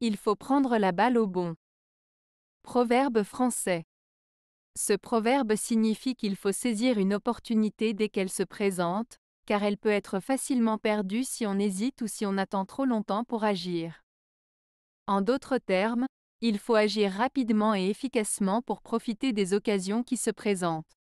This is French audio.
Il faut prendre la balle au bon. Proverbe français. Ce proverbe signifie qu'il faut saisir une opportunité dès qu'elle se présente, car elle peut être facilement perdue si on hésite ou si on attend trop longtemps pour agir. En d'autres termes, il faut agir rapidement et efficacement pour profiter des occasions qui se présentent.